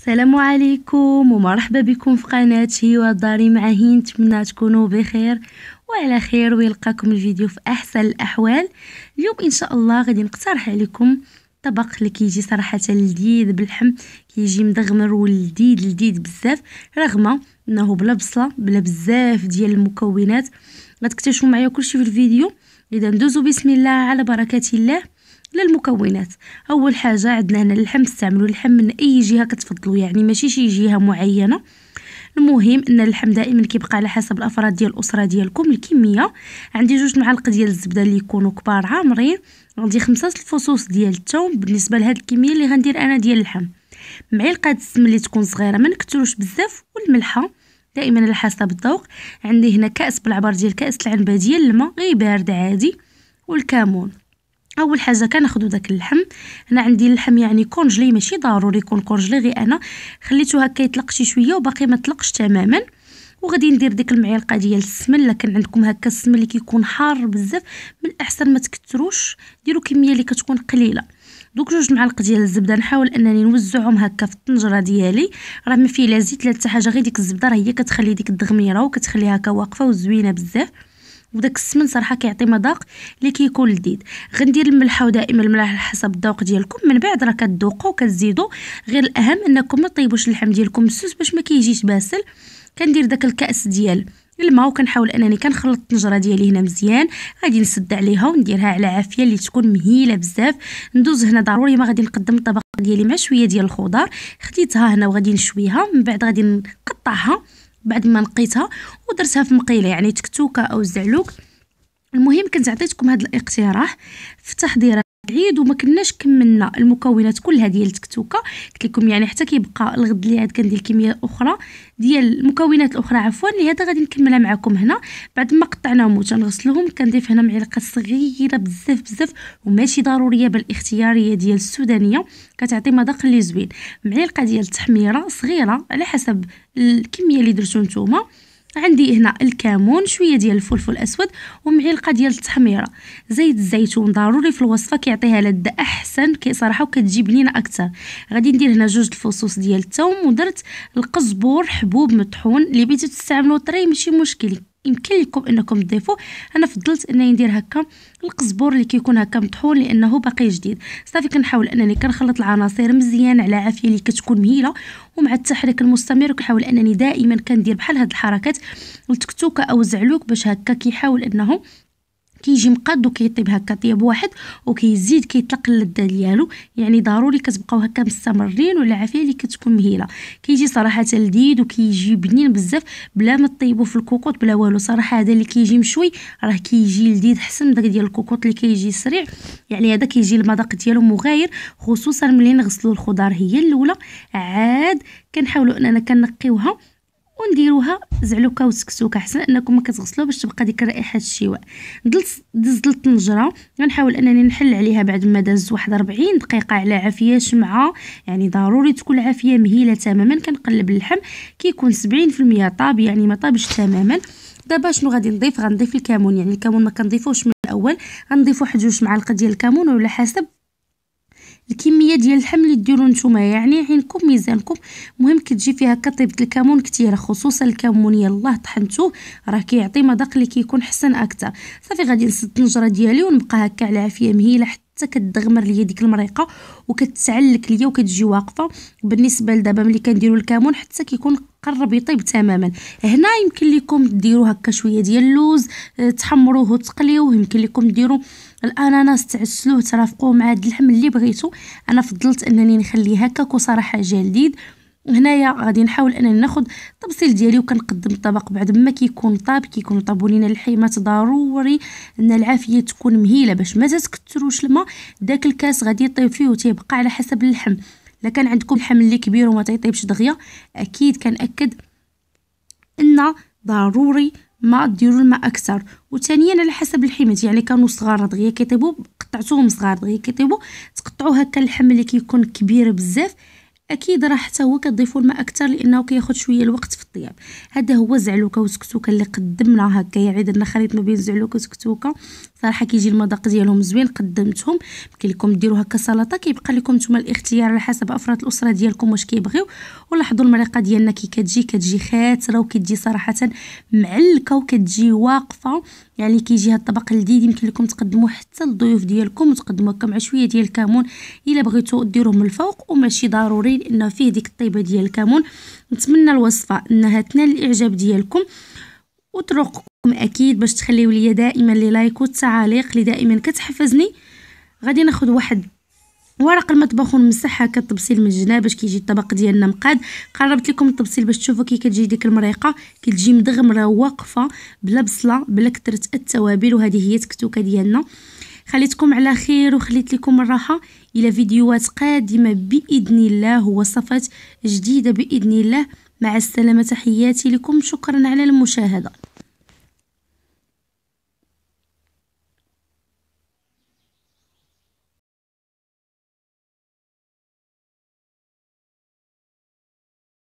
السلام عليكم ومرحبا بكم في قناتي وداري مع هين نتمنى تكونوا بخير وعلى خير ويلقاكم الفيديو في احسن الاحوال اليوم ان شاء الله غادي نقترح عليكم طبق اللي كيجي صراحه لذيذ باللحم كيجي مدغمر ولذيذ لذيذ بزاف رغم انه بلا بصله بلا بزاف ديال المكونات غتكتشفوا معايا كلشي في الفيديو اذا ندوزو بسم الله على بركه الله للمكونات اول حاجه عندنا هنا اللحم استعملوا اللحم من اي جهه كتفضلوا يعني ماشي شي جهه معينه المهم ان اللحم دائما كيبقى على حسب الافراد ديال الاسره ديالكم الكميه عندي جوج معالق ديال الزبده اللي يكونوا كبار عامرين عندي خمسة الفصوص ديال الثوم بالنسبه لهاد الكميه اللي غندير انا ديال اللحم معلقه السمن اللي تكون صغيره ما نكثروش بزاف والملحه دائما على حسب الذوق عندي هنا كاس بالعبر ديال كاس العنبه ديال الماء غير بارد عادي والكمون اول حاجه كناخذوا داك اللحم انا عندي اللحم يعني كونجلي ماشي ضروري يكون كونجلي غير انا خليته هكا يطلق شي شويه وباقي ما طلقش تماما وغادي ندير ديك المعلقه ديال السمن الا كان عندكم هكا السمن اللي كيكون حار بزاف من الاحسن ما تكثروش ديروا كميه اللي كتكون قليله دوك جوج معالق ديال الزبده نحاول انني نوزعهم هكا في الطنجره ديالي راه ما فيه لا زيت لا حتى حاجه غير ديك الزبده راه هي كتخلي ديك الدغميره وكتخليها هكا واقفه وزوينه بزاف وداك السمن صراحه كيعطي مذاق اللي كيكون لذيذ غندير الملح ودائما الملح على حسب الذوق ديالكم من بعد راه كتذوقوا وكتزيدوا غير الاهم انكم ما طيبوش اللحم ديالكم السوس باش ما كيجيش باسل كندير داك الكاس ديال الماء وكنحاول انني كنخلط الطنجره ديالي هنا مزيان غادي نسد عليها ونديرها على عافيه اللي تكون مهيله بزاف ندوز هنا ضروري ما غادي نقدم الطبق ديالي مع شويه ديال الخضار خديتها هنا وغادي نشويها من بعد غادي نقطعها بعد ما نقيتها ودرتها في مقيله يعني تكتوكه او الزعلوك المهم كنت عطيتكم هذا الاقتراح في تحضيرها بعيد وما كناش كملنا المكونات كلها ديال التكتوكه قلت لكم يعني حتى كيبقى الغد اللي عاد كندير كميه اخرى ديال المكونات الاخرى عفوا هذا غادي نكملها معكم هنا بعد ما قطعناهم وتنغسلهم كنضيف هنا معلقه صغيره بزاف بزاف وماشي ضروريه بالاختياريه ديال السودانيه كتعطي مذاق اللي زوين معلقه ديال التحميره صغيره على حسب الكميه اللي درتو نتوما عندي هنا الكمون شويه ديال الفلفل الاسود ومعلقه ديال التحميره زيت الزيتون ضروري في الوصفه كيعطيها لذه احسن كي صراحه وكتجيب لينا اكثر غادي ندير هنا جوج الفصوص ديال الثوم ودرت القزبور حبوب مطحون اللي بغيتو تستعملو طري ماشي مشكل يمكن لكم انكم تضيفوا انا فضلت انني ندير هكا القزبور اللي كيكون هكا مطحون لانه باقي جديد صافي كنحاول انني كنخلط العناصر مزيان على عافيه اللي كتكون مهيله ومع التحريك المستمر كنحاول انني دائما كندير بحال هاد الحركات التكتوكه او زعلوك باش هكا كيحاول انه كيجي مقاد وكيطيب هكا طياب واحد وكيزيد كيطلق اللذه ديالو يعني ضروري كتبقاو هكا مستمرين والعافيه اللي كتكون مهيله كيجي صراحه لذيذ وكيجي بنين بزاف بلا ما طيبو في الكوكوط بلا والو صراحه هذا اللي كيجي مشوي راه كيجي لذيذ حسن داك ديال الكوكوط اللي كيجي سريع يعني هذا كيجي المذاق ديالو مغاير خصوصا ملي نغسلو الخضار هي الاولى عاد كنحاولوا اننا كنقيوها ونديروها زعلوكه وسكسوكه حسن انكم كتغسلوا باش تبقى ديك رائحه الشواء دلت دزت الطنجره غنحاول انني نحل عليها بعد ما داز واحد 40 دقيقه على عافيه شمعه يعني ضروري تكون العافيه مهيله تماما كنقلب اللحم كيكون 70% طاب يعني ما طابش تماما دابا شنو غادي نضيف غنضيف الكمون يعني الكمون ما كنضيفوش من الاول غنضيف واحد جوج معالق ديال الكمون وعلى حسب الكميه ديال اللحم اللي ديرو نتوما يعني عينكم ميزانكم مهم كتجي فيها كطيبه الكمون كثيره خصوصا الكمون يلاه طحنتوه راه كيعطي مذاق اللي كيكون حسن اكثر صافي غادي نسد الطنجره ديالي ونبقى هكا على عافيه مهيله حتى حتى كتغمر ليا ديك المريقه وكتعلك ليا وكتجي واقفه بالنسبه لدابا ملي كنديروا الكمون حتى كيكون قرب يطيب تماما هنا يمكن لكم ديروا هكا شويه ديال اللوز آه، تحمروه وتقليوه يمكن لكم ديروا الاناناس تعسلوه ترافقوه مع هاد اللحم اللي بغيتو انا فضلت انني نخليه هكاك وصراحه جا لذيذ هنايا غادي نحاول انني ناخذ الطبسيل ديالي وكنقدم الطبق بعد ما كيكون طاب كيكون طابو لينا الحيمات ضروري ان العافيه تكون مهيله باش ما تتكثروش الماء داك الكاس غادي يطيب فيه وتيبقى على حسب اللحم الا كان عندكم لحم اللي كبير وما تيطيبش دغيا اكيد كنأكد ان ضروري ما ديروا الماء اكثر وثانيا على حسب الحيمات يعني كانوا صغار دغيا كيطيبوا قطعتوهم صغار دغيا كيطيبوا تقطعوا هكا اللحم اللي كيكون كبير بزاف اكيد راه حتى هو كتضيفوا الماء اكثر لانه كياخذ شويه الوقت في الطياب هذا هو زعلوكه وسكتوكه اللي قدمنا هكا يعني درنا خليط ما بين زعلوكه وسكتوكه صراحه كيجي المذاق ديالهم زوين قدمتهم يمكن لكم ديروا هكا سلطه كيبقى لكم نتوما الاختيار على حسب افراد الاسره ديالكم واش كيبغيو ولاحظوا المريقه ديالنا كي كتجي كتجي خاتره وكتجي صراحه معلكه وكتجي واقفه يعني كيجي هاد الطبق لذيذ يمكن لكم تقدموه حتى للضيوف ديالكم وتقدموه كم مع شويه ديال الكمون الا بغيتو ديروه من الفوق وماشي ضروري لانه فيه ديك الطيبه ديال الكمون نتمنى الوصفه انها تنال الاعجاب ديالكم وطرق اكيد باش تخليو ليا دائما لي لايك والتعاليق اللي دائما كتحفزني غادي ناخذ واحد ورق المطبخ ونمسح هكا الطبسيل من الجناب باش كيجي الطبق ديالنا مقاد قربت لكم الطبسيل باش تشوفوا كي كتجي ديك المريقه كتجي مدغمره واقفه بلا بصله بلا كثره التوابل وهذه هي التكتوكه ديالنا خليتكم على خير وخليت لكم الراحه الى فيديوهات قادمه باذن الله وصفات جديده باذن الله مع السلامه تحياتي لكم شكرا على المشاهده